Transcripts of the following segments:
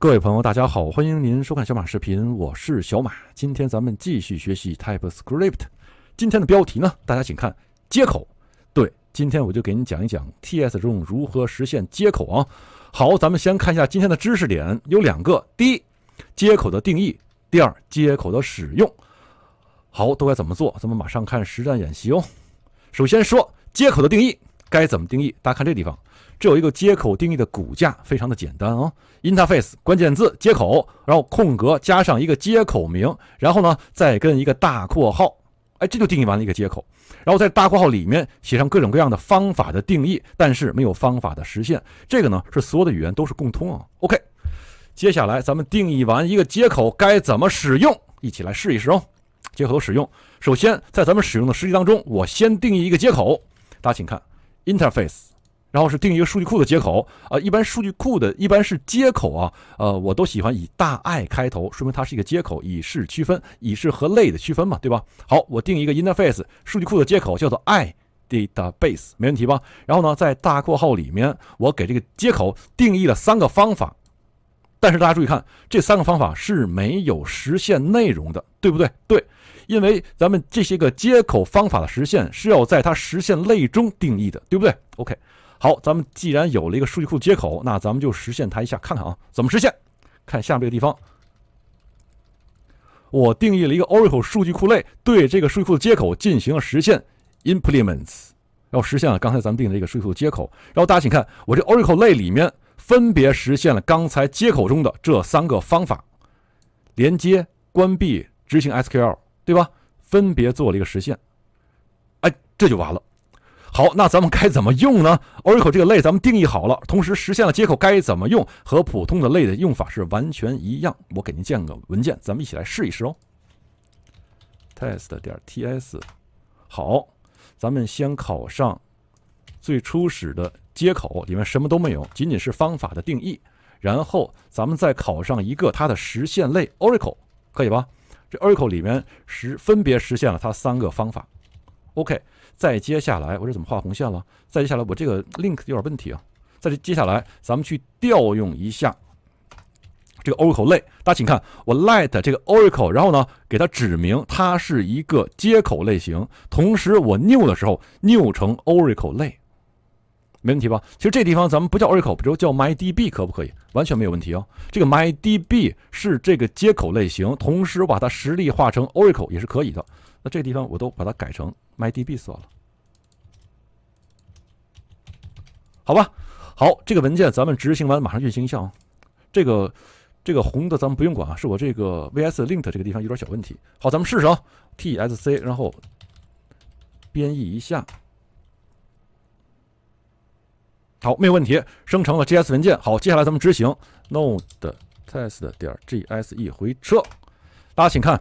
各位朋友，大家好，欢迎您收看小马视频，我是小马。今天咱们继续学习 TypeScript。今天的标题呢，大家请看接口。对，今天我就给您讲一讲 TS 中如何实现接口啊。好，咱们先看一下今天的知识点有两个，第一，接口的定义；第二，接口的使用。好，都该怎么做？咱们马上看实战演习哦。首先说接口的定义该怎么定义？大家看这地方。这有一个接口定义的骨架，非常的简单啊。interface 关键字接口，然后空格加上一个接口名，然后呢再跟一个大括号，哎，这就定义完了一个接口。然后在大括号里面写上各种各样的方法的定义，但是没有方法的实现。这个呢是所有的语言都是共通啊。OK，接下来咱们定义完一个接口该怎么使用？一起来试一试哦。接口的使用，首先在咱们使用的实际当中，我先定义一个接口，大家请看 interface。然后是定一个数据库的接口啊，一般数据库的一般是接口啊，呃，我都喜欢以大 I 开头，说明它是一个接口，以示区分，以示和类的区分嘛，对吧？好，我定一个 interface 数据库的接口叫做 I database，没问题吧？然后呢，在大括号里面，我给这个接口定义了三个方法，但是大家注意看，这三个方法是没有实现内容的，对不对？对，因为咱们这些个接口方法的实现是要在它实现类中定义的，对不对？OK。好，咱们既然有了一个数据库接口，那咱们就实现它一下，看看啊怎么实现。看下面这个地方，我定义了一个 Oracle 数据库类，对这个数据库的接口进行了实现，implements，然后实现了刚才咱们定的一个数据库接口。然后大家请看，我这 Oracle 类里面分别实现了刚才接口中的这三个方法：连接、关闭、执行 SQL，对吧？分别做了一个实现。哎，这就完了。好，那咱们该怎么用呢？Oracle 这个类咱们定义好了，同时实现了接口，该怎么用？和普通的类的用法是完全一样。我给您建个文件，咱们一起来试一试哦。test 点 ts，好，咱们先考上最初始的接口，里面什么都没有，仅仅是方法的定义。然后咱们再考上一个它的实现类 Oracle，可以吧？这 Oracle 里面实分别实现了它三个方法。OK。再接下来，我这怎么画红线了？再接下来，我这个 link 有点问题啊。再接下来，咱们去调用一下这个 Oracle 类。大家请看，我 light 这个 Oracle，然后呢，给它指明它是一个接口类型。同时，我 new 的时候 new 成 Oracle 类，没问题吧？其实这地方咱们不叫 Oracle，比如叫 MyDB 可不可以？完全没有问题哦。这个 MyDB 是这个接口类型，同时把它实例化成 Oracle 也是可以的。这地方我都把它改成麦 d b 色了，好吧。好，这个文件咱们执行完马上运行一下。啊。这个这个红的咱们不用管啊，是我这个 VS Link 这个地方有点小问题。好，咱们试试啊，TSC 然后编译一下。好，没有问题，生成了 JS 文件。好，接下来咱们执行 node test 点 js e 回车。大家请看。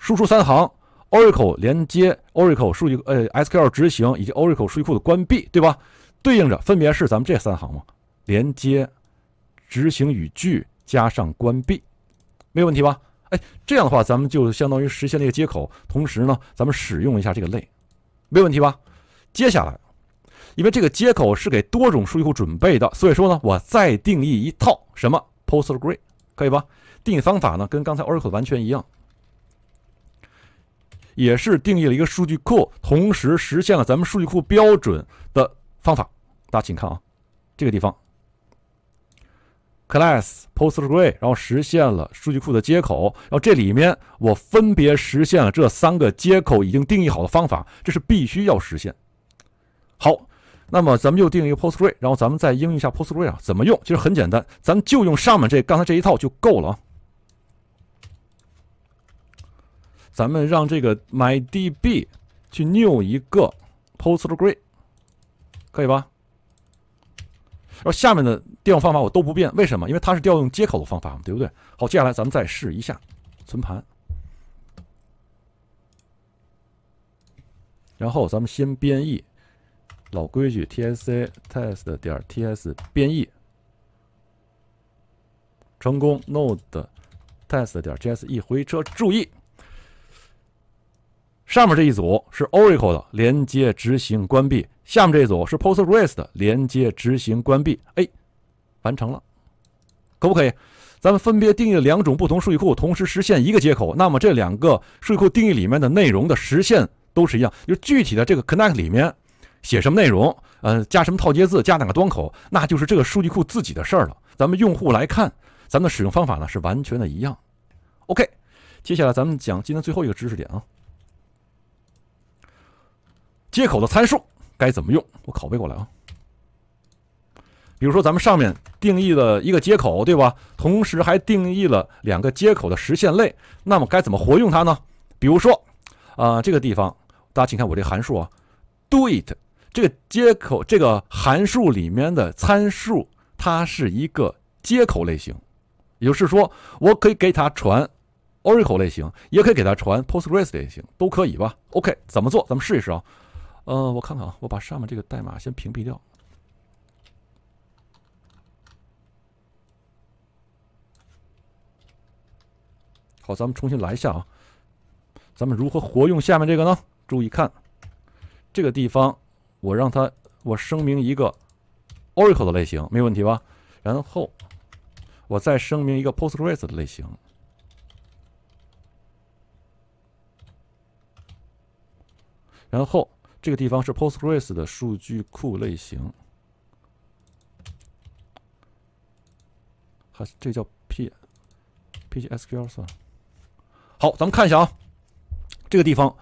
输出三行，Oracle 连接 Oracle 数据呃 SQL 执行以及 Oracle 数据库的关闭，对吧？对应着分别是咱们这三行嘛，连接、执行语句加上关闭，没有问题吧？哎，这样的话，咱们就相当于实现了一个接口。同时呢，咱们使用一下这个类，没有问题吧？接下来，因为这个接口是给多种数据库准备的，所以说呢，我再定义一套什么 p o s t g r e e 可以吧？定义方法呢，跟刚才 Oracle 完全一样。也是定义了一个数据库，同时实现了咱们数据库标准的方法。大家请看啊，这个地方，class Postgre，然后实现了数据库的接口。然后这里面我分别实现了这三个接口已经定义好的方法，这是必须要实现。好，那么咱们又定义一个 Postgre，然后咱们再应用一下 Postgre 啊，怎么用？其实很简单，咱们就用上面这刚才这一套就够了啊。咱们让这个 mydb 去 new 一个 PostgreSQL，可以吧？然后下面的调用方法我都不变，为什么？因为它是调用接口的方法嘛，对不对？好，接下来咱们再试一下存盘。然后咱们先编译，老规矩，tsa test 点 ts 编译成功，node test 点 js e 回车，注意。上面这一组是 Oracle 的连接、执行、关闭，下面这一组是 p o s t g r e s 的连接、执行、关闭。哎，完成了，可不可以？咱们分别定义了两种不同数据库，同时实现一个接口。那么这两个数据库定义里面的内容的实现都是一样，就具体的这个 connect 里面写什么内容，呃，加什么套接字，加哪个端口，那就是这个数据库自己的事儿了。咱们用户来看，咱们的使用方法呢是完全的一样。OK，接下来咱们讲今天最后一个知识点啊。接口的参数该怎么用？我拷贝过来啊。比如说咱们上面定义了一个接口，对吧？同时还定义了两个接口的实现类，那么该怎么活用它呢？比如说，啊，这个地方大家请看我这函数啊，do it 这个接口这个函数里面的参数，它是一个接口类型，也就是说我可以给它传 oracle 类型，也可以给它传 p o s t g r e s 类型，都可以吧？OK，怎么做？咱们试一试啊。呃，我看看啊，我把上面这个代码先屏蔽掉。好，咱们重新来一下啊。咱们如何活用下面这个呢？注意看这个地方，我让它，我声明一个 Oracle 的类型，没问题吧？然后我再声明一个 p o s t g r e s 的类型，然后。这个地方是 p o s t g r e s 的数据库类型，还是这叫 P，PGSQL 啊。好，咱们看一下啊，这个地方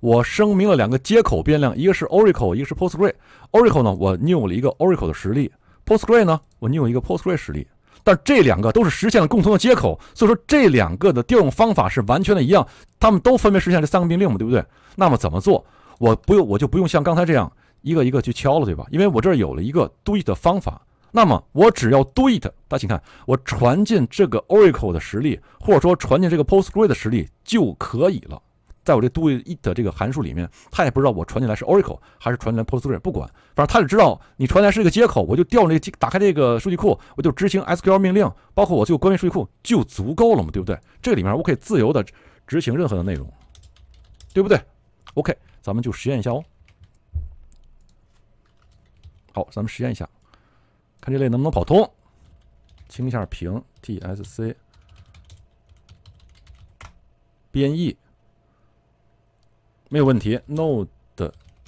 我声明了两个接口变量，一个是 Oracle，一个是 Postgre。Oracle 呢，我 new 了一个 Oracle 的实例；Postgre 呢，我 new 一个 Postgre 实例。但这两个都是实现了共同的接口，所以说这两个的调用方法是完全的一样。他们都分别实现这三个命令嘛，对不对？那么怎么做？我不用，我就不用像刚才这样一个一个去敲了，对吧？因为我这儿有了一个 do it 的方法，那么我只要 do it，大家请看，我传进这个 Oracle 的实例，或者说传进这个 p o s t g r e s 的实例就可以了。在我这 do it 的这个函数里面，他也不知道我传进来是 Oracle 还是传进来 p o s t g r e s 不管，反正他只知道你传来是一个接口，我就调那个打开这个数据库，我就执行 SQL 命令，包括我就关闭数据库就足够了嘛，对不对？这里面我可以自由的执行任何的内容，对不对？OK。咱们就实验一下哦。好，咱们实验一下，看这类能不能跑通。清一下屏，TSC 编译没有问题。Node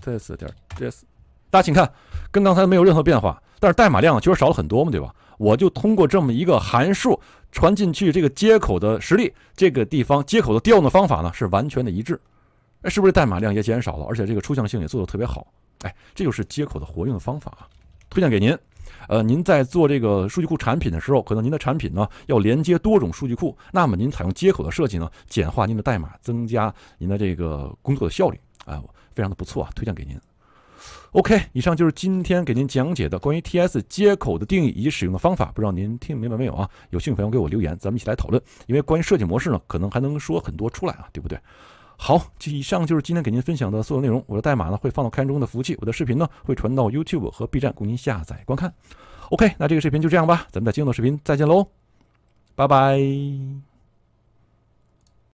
test 点 test，大家请看，跟刚才没有任何变化。但是代码量确实少了很多嘛，对吧？我就通过这么一个函数传进去这个接口的实例，这个地方接口的调用的方法呢是完全的一致。哎，是不是代码量也减少了，而且这个抽象性也做得特别好？哎，这就是接口的活用的方法啊，推荐给您。呃，您在做这个数据库产品的时候，可能您的产品呢要连接多种数据库，那么您采用接口的设计呢，简化您的代码，增加您的这个工作的效率，啊，非常的不错啊，推荐给您。OK，以上就是今天给您讲解的关于 TS 接口的定义以及使用的方法，不知道您听明白没有啊？有兴趣朋友给我留言，咱们一起来讨论。因为关于设计模式呢，可能还能说很多出来啊，对不对？好，以上就是今天给您分享的所有内容。我的代码呢会放到开源中的服务器，我的视频呢会传到 YouTube 和 B 站供您下载观看。OK，那这个视频就这样吧，咱们在今后的视频再见喽，拜拜。